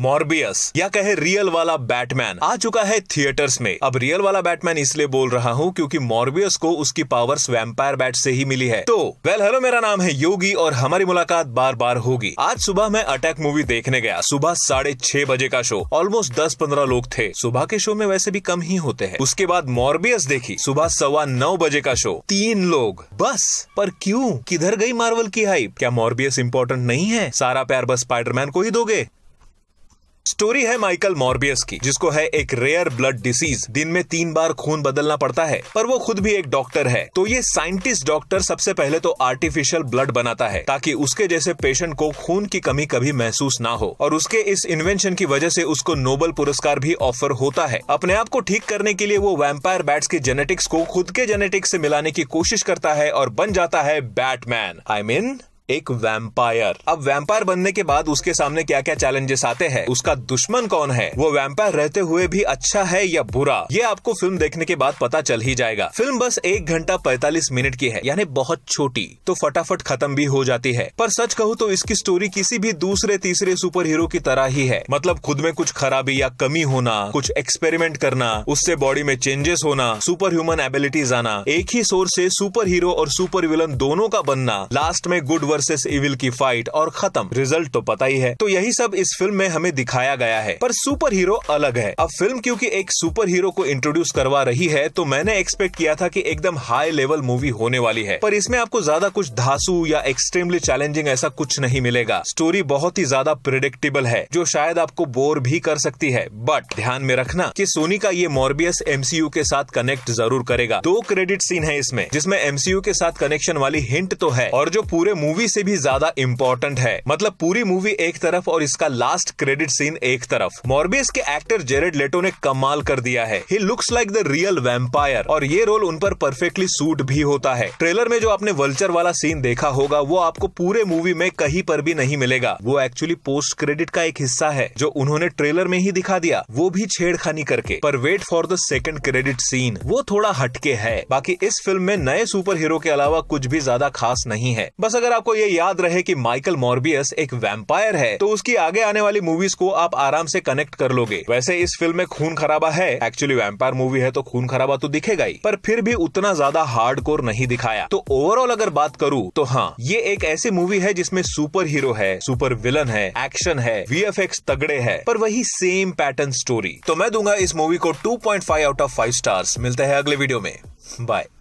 Morbius या कहे real वाला बैटमैन आ चुका है थिएटर्स में अब रियल वाला बैटमैन इसलिए बोल रहा हूँ क्योंकि मॉर्बियस को उसकी पावर्स वेम्पायर बैट से ही मिली है तो वेल हेलो मेरा नाम है योगी और हमारी मुलाकात बार बार होगी आज सुबह मैं अटैक मूवी देखने गया सुबह साढ़े छह बजे का शो ऑलमोस्ट दस पंद्रह लोग थे सुबह के शो में वैसे भी कम ही होते हैं उसके बाद मॉर्बियस देखी सुबह सवा नौ बजे का शो तीन लोग बस पर क्यूँ किधर गई मार्वल की हाइप क्या मॉर्बियस इम्पोर्टेंट नहीं है सारा प्यार बस स्पाइडरमैन को ही दोगे स्टोरी है माइकल मॉर्बियस की जिसको है एक रेयर ब्लड डिसीज दिन में तीन बार खून बदलना पड़ता है पर वो खुद भी एक डॉक्टर है तो ये साइंटिस्ट डॉक्टर सबसे पहले तो आर्टिफिशियल ब्लड बनाता है ताकि उसके जैसे पेशेंट को खून की कमी कभी महसूस ना हो और उसके इस इन्वेंशन की वजह से उसको नोबल पुरस्कार भी ऑफर होता है अपने आप को ठीक करने के लिए वो वैम्पायर बैट्स के जेनेटिक्स को खुद के जेनेटिक्स से मिलाने की कोशिश करता है और बन जाता है Batman I I mean mean, एक वैम्पायर अब वैम्पायर बनने के बाद उसके सामने क्या क्या चैलेंजेस आते हैं उसका दुश्मन कौन है वो वैम्पायर रहते हुए भी अच्छा है या बुरा ये आपको फिल्म देखने के बाद पता चल ही जाएगा फिल्म बस एक घंटा पैतालीस मिनट की है यानी बहुत छोटी तो फटाफट खत्म भी हो जाती है पर सच कहूँ तो इसकी स्टोरी किसी भी दूसरे तीसरे सुपर हीरो की तरह ही है मतलब खुद में कुछ खराबी या कमी होना कुछ एक्सपेरिमेंट करना उससे बॉडी में चेंजेस होना सुपर ह्यूमन एबिलिटीज आना एक ही सोर्स से सुपर हीरो और सुपर विलन दोनों का बनना लास्ट में गुड वर्क वर्सेस इविल की फाइट और खत्म रिजल्ट तो पता ही है तो यही सब इस फिल्म में हमें दिखाया गया है पर सुपर हीरो अलग है अब फिल्म क्योंकि एक सुपर हीरो को इंट्रोड्यूस करवा रही है तो मैंने एक्सपेक्ट किया था कि एकदम हाई लेवल मूवी होने वाली है पर इसमें आपको ज्यादा कुछ धासु या एक्सट्रीमली चैलेंजिंग ऐसा कुछ नहीं मिलेगा स्टोरी बहुत ही ज्यादा प्रिडिक्टेबल है जो शायद आपको बोर भी कर सकती है बट ध्यान में रखना की सोनी का ये मॉर्बियस एमसीयू के साथ कनेक्ट जरूर करेगा दो क्रेडिट सीन है इसमें जिसमें एमसीयू के साथ कनेक्शन वाली हिंट तो है और जो पूरे मूवी मूवी से भी ज्यादा इम्पोर्टेंट है मतलब पूरी मूवी एक तरफ और इसका लास्ट क्रेडिट सीन एक तरफ मॉर्बियस के एक्टर जेरेड लेटो ने कमाल कर दिया है he looks like the real vampire और ये रोल उन पर परफेक्टली सूट भी होता है ट्रेलर में जो आपने वल्चर वाला सीन देखा होगा वो आपको पूरे मूवी में कहीं पर भी नहीं मिलेगा वो एक्चुअली पोस्ट क्रेडिट का एक हिस्सा है जो उन्होंने ट्रेलर में ही दिखा दिया वो भी छेड़खानी करके पर wait for the second credit scene वो थोड़ा हटके है बाकी इस फिल्म में नए सुपर हीरो के अलावा कुछ भी ज्यादा खास नहीं है बस अगर आपको ये याद रहे कि माइकल मॉर्बियस एक वैम्पायर है तो उसकी आगे आने वाली मूवीज को आप आराम से कनेक्ट कर लोगे वैसे इस फिल्म में खून खराबा है एक्चुअली वैम्पायर मूवी है तो खून खराबा तो दिखेगा ही पर फिर भी उतना ज्यादा हार्ड नहीं दिखाया तो ओवरऑल अगर बात करूँ तो हाँ ये एक ऐसी मूवी है जिसमे सुपर हीरो है सुपर विलन है एक्शन है वी तगड़े है पर वही सेम पैटर्न स्टोरी तो मैं दूंगा इस मूवी को two point five out of five stars मिलते हैं अगले वीडियो में बाय